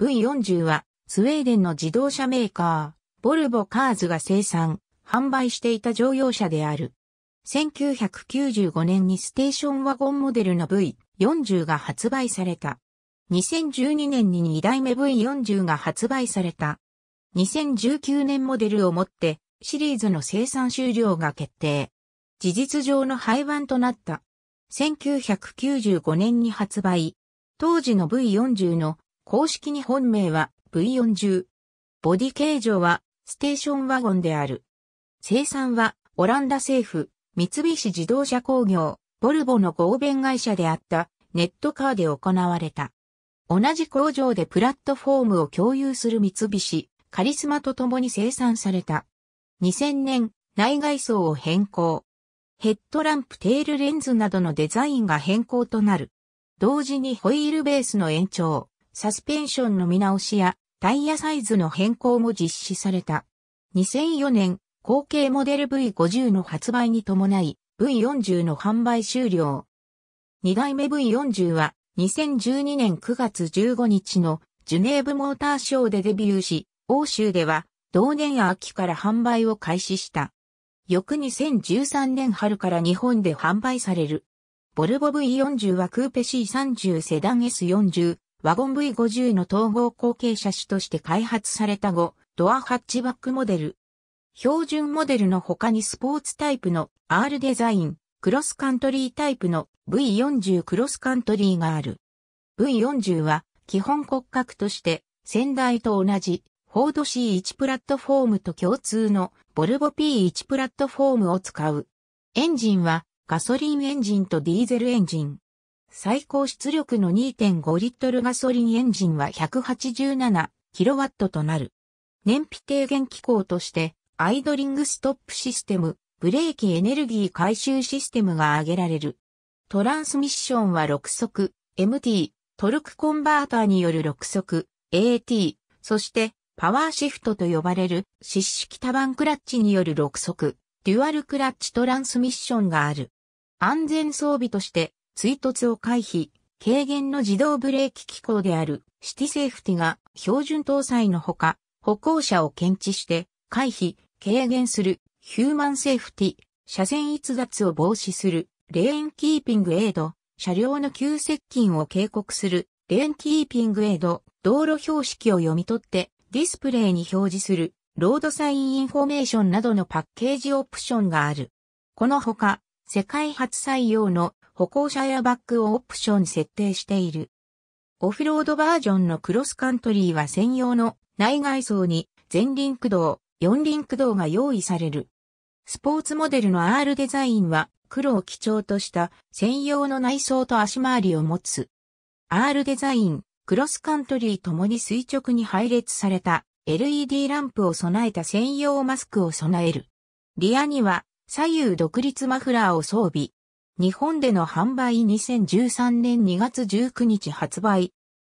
V40 は、スウェーデンの自動車メーカー、ボルボカーズが生産、販売していた乗用車である。1995年にステーションワゴンモデルの V40 が発売された。2012年に2代目 V40 が発売された。2019年モデルをもってシリーズの生産終了が決定。事実上の廃盤となった。1995年に発売。当時の V40 の公式に本名は V40。ボディ形状はステーションワゴンである。生産はオランダ政府、三菱自動車工業、ボルボの合弁会社であったネットカーで行われた。同じ工場でプラットフォームを共有する三菱、カリスマと共に生産された。2000年、内外装を変更。ヘッドランプテールレンズなどのデザインが変更となる。同時にホイールベースの延長、サスペンションの見直しやタイヤサイズの変更も実施された。2004年、後継モデル V50 の発売に伴い、V40 の販売終了。2代目 V40 は、2012年9月15日のジュネーブモーターショーでデビューし、欧州では同年秋から販売を開始した。翌2013年春から日本で販売される。ボルボ V40 はクーペ C30 セダン S40、ワゴン V50 の統合後継車種として開発された後、ドアハッチバックモデル。標準モデルの他にスポーツタイプの R デザイン、クロスカントリータイプの V40 クロスカントリーがある。V40 は基本骨格として先代と同じフォード C1 プラットフォームと共通のボルボ P1 プラットフォームを使う。エンジンはガソリンエンジンとディーゼルエンジン。最高出力の2.5リットルガソリンエンジンは 187kW となる。燃費低減機構として、アイドリングストップシステム、ブレーキエネルギー回収システムが挙げられる。トランスミッションは6速、MT、トルクコンバーターによる6速、AT、そしてパワーシフトと呼ばれる湿式多番クラッチによる6速、デュアルクラッチトランスミッションがある。安全装備として追突を回避、軽減の自動ブレーキ機構であるシティセーフティが標準搭載のほか、歩行者を検知して回避、軽減するヒューマンセーフティ、車線逸脱を防止するレーンキーピングエイド、車両の急接近を警告するレーンキーピングエイド、道路標識を読み取ってディスプレイに表示するロードサインインフォメーションなどのパッケージオプションがある。このほか、世界初採用の歩行者エアバッグをオプション設定している。オフロードバージョンのクロスカントリーは専用の内外装に前輪駆動、4輪駆動が用意される。スポーツモデルの R デザインは黒を基調とした専用の内装と足回りを持つ。R デザイン、クロスカントリーともに垂直に配列された LED ランプを備えた専用マスクを備える。リアには左右独立マフラーを装備。日本での販売2013年2月19日発売。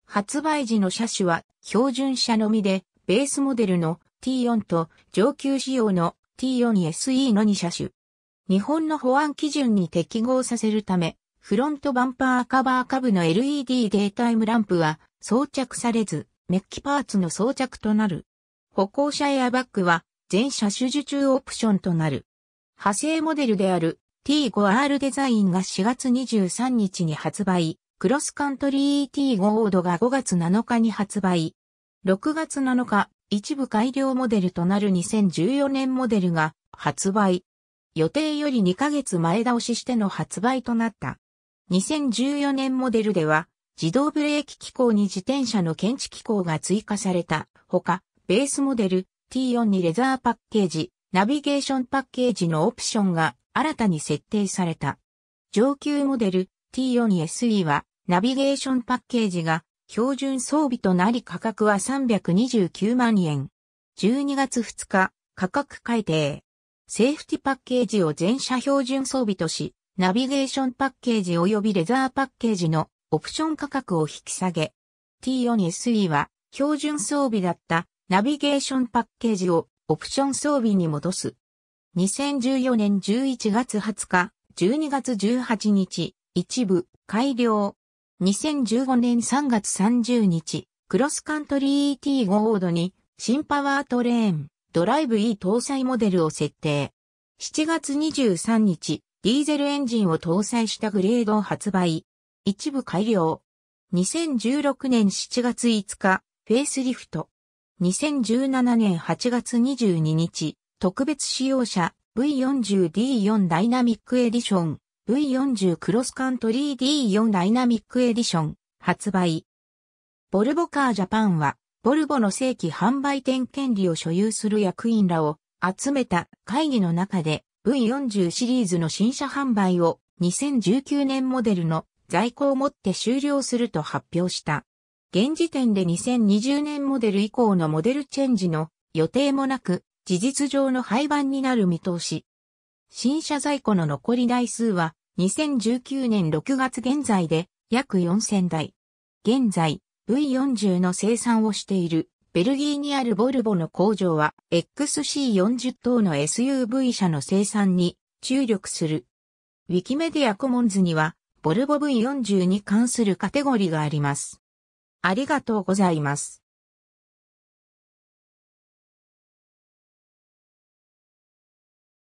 発売時の車種は標準車のみで、ベースモデルの T4 と上級仕様の T4SE の2車種。日本の保安基準に適合させるため、フロントバンパーカバー下部の LED データイムランプは装着されず、メッキパーツの装着となる。歩行者エアバッグは全車種受注オプションとなる。派生モデルである T5R デザインが4月23日に発売、クロスカントリー ET5 オードが5月7日に発売。6月7日、一部改良モデルとなる2014年モデルが発売。予定より2ヶ月前倒ししての発売となった。2014年モデルでは、自動ブレーキ機構に自転車の検知機構が追加された。ほか、ベースモデル T4 にレザーパッケージ、ナビゲーションパッケージのオプションが新たに設定された。上級モデル T42SE はナビゲーションパッケージが標準装備となり価格は329万円。12月2日価格改定。セーフティパッケージを全車標準装備とし、ナビゲーションパッケージ及びレザーパッケージのオプション価格を引き下げ。T42SE は標準装備だったナビゲーションパッケージをオプション装備に戻す。2014年11月20日、12月18日、一部、改良。2015年3月30日、クロスカントリー ET5 オードに、新パワートレーン、ドライブ E 搭載モデルを設定。7月23日、ディーゼルエンジンを搭載したグレードを発売。一部改良。2016年7月5日、フェイスリフト。2017年8月22日、特別使用者 V40D4 ダイナミックエディション V40 クロスカントリー D4 ダイナミックエディション発売。ボルボカージャパンは、ボルボの正規販売店権利を所有する役員らを集めた会議の中で V40 シリーズの新車販売を2019年モデルの在庫をもって終了すると発表した。現時点で2020年モデル以降のモデルチェンジの予定もなく、事実上の廃盤になる見通し。新車在庫の残り台数は2019年6月現在で約4000台。現在 V40 の生産をしているベルギーにあるボルボの工場は XC40 等の SUV 車の生産に注力する。ウィキメディアコモンズにはボルボ V40 に関するカテゴリがあります。ありがとうございます。